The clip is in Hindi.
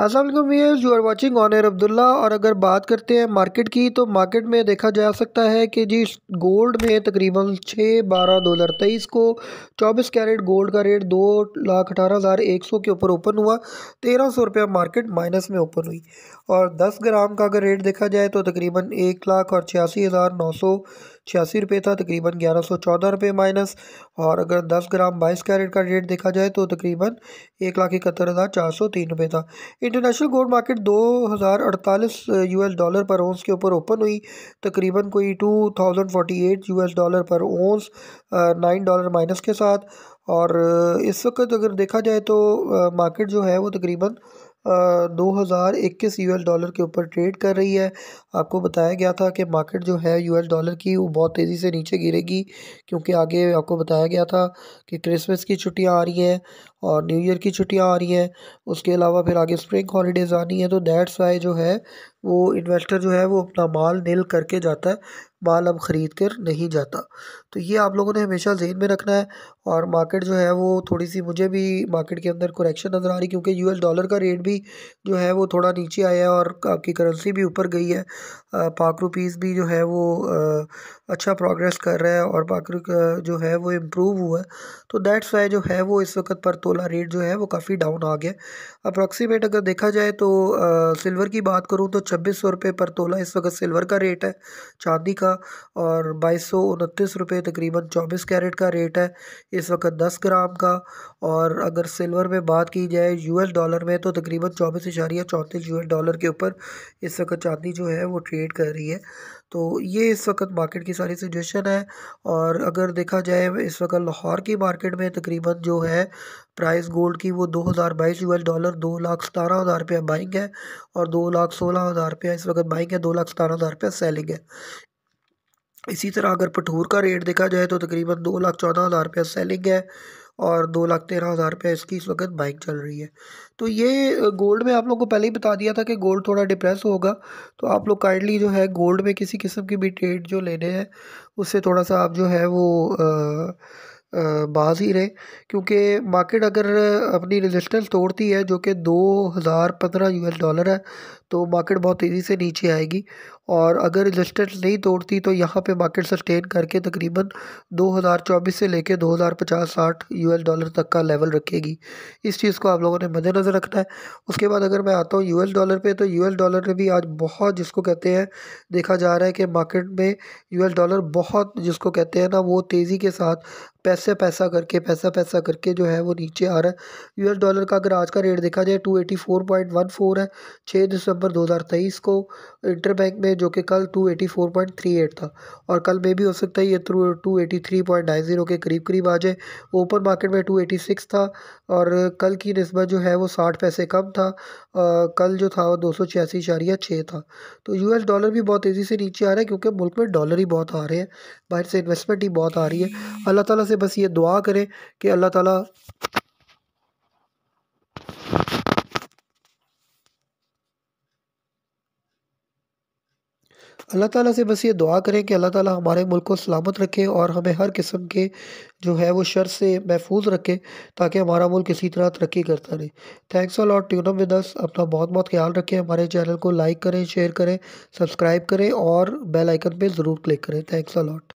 असल viewers you are watching Anwar Abdullah और अगर बात करते हैं मार्केट की तो मार्केट में देखा जा सकता है कि जी गोल्ड में तकरीबन छः बारह दो हज़ार तेईस को चौबीस कैरेट गोल्ड का रेट दो लाख अठारह हज़ार एक सौ के ऊपर ओपन हुआ तेरह सौ रुपया मार्केट माइनस में ओपन हुई और दस ग्राम का अगर रेट देखा जाए तो तकरीबन एक लाख और छियासी हज़ार नौ सौ छियासी रुपये था तकरीबन ग्यारह सौ चौदह रुपये माइनस और अगर दस ग्राम बाईस कैरेट का रेट देखा जाए तो तकरीबन एक लाख इकहत्तर हज़ार चार सौ तीन रुपये था इंटरनेशनल गोल्ड मार्केट दो हज़ार अड़तालीस यू एस डॉलर पर ओंस के ऊपर ओपन हुई तकरीबन कोई two thousand forty eight U S dollar per ounce nine dollar minus के साथ और इस वक्त अगर देखा जाए तो मार्केट जो है वो तकरीबन दो हज़ार इक्कीस यू एस डॉलर के ऊपर ट्रेड कर रही है आपको बताया गया था कि मार्केट जो है यू एस डॉलर की वो बहुत तेज़ी से नीचे गिरेगी क्योंकि आगे आपको बताया गया था कि क्रिसमस की छुट्टियां आ रही हैं और न्यू ईयर की छुट्टियां आ रही हैं उसके अलावा फिर आगे स्प्रिंग हॉलीडेज़ आनी है तो दैट्स वाई जो है वो इन्वेस्टर जो है वो अपना माल नील करके जाता है माल अब ख़रीद कर नहीं जाता तो ये आप लोगों ने हमेशा जहन में रखना है और मार्केट जो है वो थोड़ी सी मुझे भी मार्केट के अंदर करेक्शन नज़र आ रही क्योंकि यूएस डॉलर का रेट भी जो है वो थोड़ा नीचे आया है और आपकी करेंसी भी ऊपर गई है पाक रुपीज़ भी जो है वो अच्छा प्रोग्रेस कर रहा है और पाक जो है वो इम्प्रूव हुआ है तो डेट्स वाई जो है वो इस वक्त पर तोला रेट जो है वो काफ़ी डाउन आ गया अप्रॉक्सीमेट अगर देखा जाए तो सिल्वर की बात करूँ तो छब्बीस सौ रुपये पर तोला इस वक्त सिल्वर का रेट है चांदी का और बाईस सौ उनतीस रुपये तकरीबन चौबीस कैरेट का रेट है इस वक्त दस ग्राम का और अगर सिल्वर में बात की जाए एस डॉलर में तो तकरीबन चौबीस इशारिया चौंतीस एस डॉलर के ऊपर इस वक्त चांदी जो है वो ट्रेड कर रही है तो ये इस वक्त मार्केट की सारी सिचुएशन है और अगर देखा जाए इस वक्त लाहौर की मार्केट में तकरीबन जो है प्राइस गोल्ड की वो दो हज़ार बाईस यूएल डॉलर दो लाख सतारह हज़ार रुपया बाइंग है और दो लाख सोलह हज़ार रुपया इस वक्त बाइंग है दो लाख सतारह हज़ार रुपया सेलिंग है इसी तरह अगर पठूर का रेट देखा जाए तो तकरीबन दो लाख चौदह हज़ार रुपया सेलिंग है और दो लाख तेरह हज़ार रुपये इसकी इस वक्त बाइक चल रही है तो ये गोल्ड में आप लोग को पहले ही बता दिया था कि गोल्ड थोड़ा डिप्रेस होगा तो आप लोग काइंडली जो है गोल्ड में किसी किस्म की भी ट्रेड जो लेने हैं उससे थोड़ा सा आप जो है वो बाज ही रहे क्योंकि मार्केट अगर अपनी रेजिस्टेंस तोड़ती है जो कि दो हज़ार पंद्रह यू डॉलर है तो मार्केट बहुत तेज़ी से नीचे आएगी और अगर रजिस्टेंस नहीं तोड़ती तो यहाँ पे मार्केट सस्टेन करके तकरीबन 2024 से लेके 2050-60 यूएस डॉलर तक का लेवल रखेगी इस चीज़ को आप लोगों ने मद्देनज़र रखना है उसके बाद अगर मैं आता हूँ यूएस डॉलर पे तो यूएस डॉलर ने भी आज बहुत जिसको कहते हैं देखा जा रहा है कि मार्केट में यू डॉलर बहुत जिसको कहते हैं ना वो तेज़ी के साथ पैसे पैसा करके पैसा पैसा करके जो है वो नीचे आ रहा है यूएस डॉलर का अगर आज का रेट देखा जाए two eighty four point one four है छः दिसंबर दो हज़ार तेईस को इंटर में है जो कि कल 284.38 था और कल में भी हो सकता है ये through two eighty three point nine zero के करीब करीब आ जाए ओपन मार्केट में टू एटी सिक्स था और कल की नस्बत जो है वो साठ पैसे कम था आ, कल जो था वो दो सौ छियासी इशारिया छः था तो यू एस डॉलर भी बहुत तेज़ी से नीचे आ रहा है क्योंकि मुल्क में डॉलर ही बहुत आ रहे हैं बाहर से इन्वेस्टमेंट ही बहुत आ रही है अल्लाह ताली से बस ये दुआ करें कि अल्लाह ताली अल्लाह ताला से बस ये दुआ करें कि अल्लाह ताला हमारे मुल्क को सलामत रखे और हमें हर किस्म के जो है वो शर से महफूज रखे ताकि हमारा मुल्क इसी तरह तरक्की करता रहे थैंक्स ऑल और ट्यूनम विद अस अपना बहुत बहुत ख्याल रखें हमारे चैनल को लाइक करें शेयर करें सब्सक्राइब करें और बेल आइकन पे ज़रूर क्लिक करें थैंक्स ऑल लॉट